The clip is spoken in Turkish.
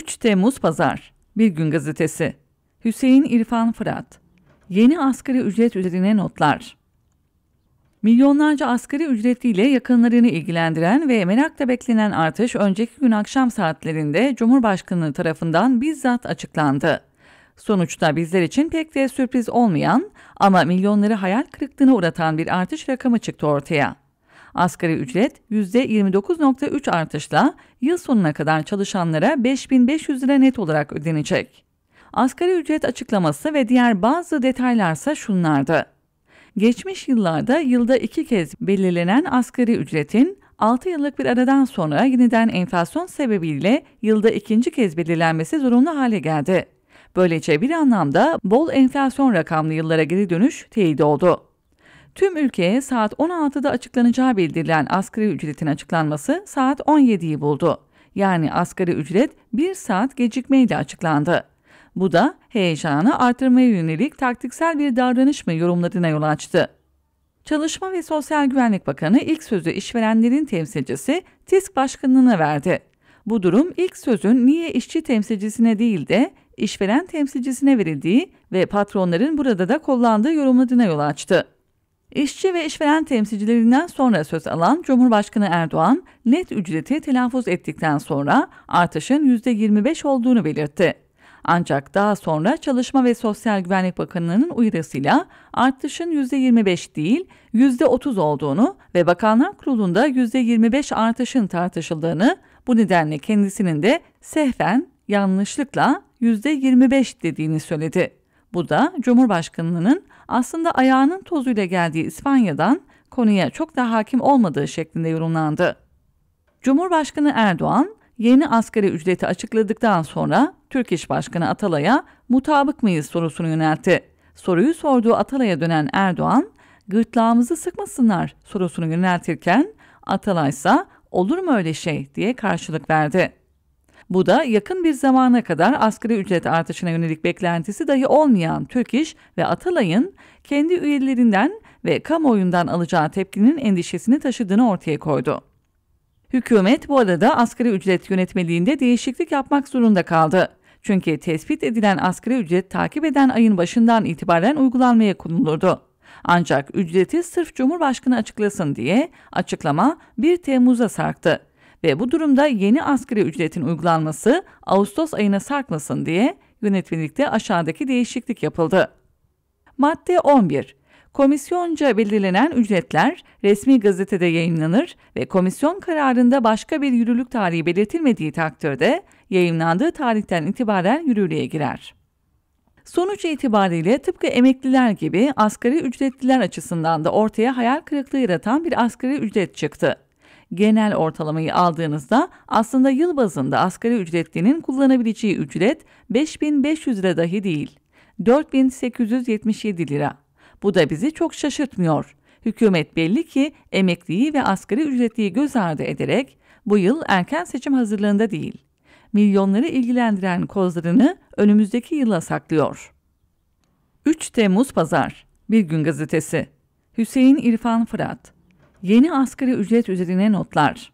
3 Temmuz Pazar Bir Gün Gazetesi Hüseyin İrfan Fırat Yeni asgari ücret üzerine notlar Milyonlarca asgari ücretiyle yakınlarını ilgilendiren ve merakla beklenen artış önceki gün akşam saatlerinde Cumhurbaşkanı tarafından bizzat açıklandı. Sonuçta bizler için pek de sürpriz olmayan ama milyonları hayal kırıklığına uğratan bir artış rakamı çıktı ortaya. Asgari ücret %29.3 artışla yıl sonuna kadar çalışanlara 5500 lira net olarak ödenecek. Asgari ücret açıklaması ve diğer bazı detaylarsa şunlardı. Geçmiş yıllarda yılda iki kez belirlenen asgari ücretin 6 yıllık bir aradan sonra yeniden enflasyon sebebiyle yılda ikinci kez belirlenmesi zorunlu hale geldi. Böylece bir anlamda bol enflasyon rakamlı yıllara geri dönüş teyit oldu. Tüm ülkeye saat 16'da açıklanacağı bildirilen asgari ücretin açıklanması saat 17'yi buldu. Yani asgari ücret 1 saat gecikmeyle açıklandı. Bu da heyecanı artırmaya yönelik taktiksel bir davranış mı yorumlarına yol açtı. Çalışma ve Sosyal Güvenlik Bakanı ilk sözü işverenlerin temsilcisi TİSK Başkanı'na verdi. Bu durum ilk sözün niye işçi temsilcisine değil de işveren temsilcisine verildiği ve patronların burada da kullandığı yorumladığına yol açtı. İşçi ve işveren temsilcilerinden sonra söz alan Cumhurbaşkanı Erdoğan, net ücreti telaffuz ettikten sonra artışın %25 olduğunu belirtti. Ancak daha sonra Çalışma ve Sosyal Güvenlik Bakanlığı'nın uyarısıyla artışın %25 değil %30 olduğunu ve Bakanlar Kurulu'nda %25 artışın tartışıldığını, bu nedenle kendisinin de sehven yanlışlıkla %25 dediğini söyledi. Bu da Cumhurbaşkanlığının aslında ayağının tozuyla geldiği İspanya'dan konuya çok da hakim olmadığı şeklinde yorumlandı. Cumhurbaşkanı Erdoğan yeni asgari ücreti açıkladıktan sonra Türk İş Başkanı Atalay'a mutabık mıyız sorusunu yöneltti. Soruyu sorduğu Atalay'a dönen Erdoğan, gırtlağımızı sıkmasınlar sorusunu yöneltirken Atalay ise olur mu öyle şey diye karşılık verdi. Bu da yakın bir zamana kadar asgari ücret artışına yönelik beklentisi dahi olmayan Türk ve Atalay'ın kendi üyelerinden ve kamuoyundan alacağı tepkinin endişesini taşıdığını ortaya koydu. Hükümet bu arada asgari ücret yönetmeliğinde değişiklik yapmak zorunda kaldı. Çünkü tespit edilen asgari ücret takip eden ayın başından itibaren uygulanmaya konulurdu. Ancak ücreti sırf Cumhurbaşkanı açıklasın diye açıklama 1 Temmuz'a sarktı ve bu durumda yeni asgari ücretin uygulanması Ağustos ayına sarkmasın diye yönetmelikte aşağıdaki değişiklik yapıldı. Madde 11 Komisyonca belirlenen ücretler resmi gazetede yayınlanır ve komisyon kararında başka bir yürürlük tarihi belirtilmediği takdirde yayınlandığı tarihten itibaren yürürlüğe girer. Sonuç itibariyle tıpkı emekliler gibi asgari ücretliler açısından da ortaya hayal kırıklığı yaratan bir asgari ücret çıktı genel ortalamayı aldığınızda aslında yıl bazında asgari ücretlinin kullanabileceği ücret 5500 lira dahi değil. 4877 lira. Bu da bizi çok şaşırtmıyor. Hükümet belli ki emekliyi ve asgari ücretliyi göz ardı ederek bu yıl erken seçim hazırlığında değil. Milyonları ilgilendiren kozlarını önümüzdeki yıla saklıyor. 3 Temmuz Pazar Bir Gün Gazetesi Hüseyin İrfan Fırat Yeni asgari ücret üzerine notlar.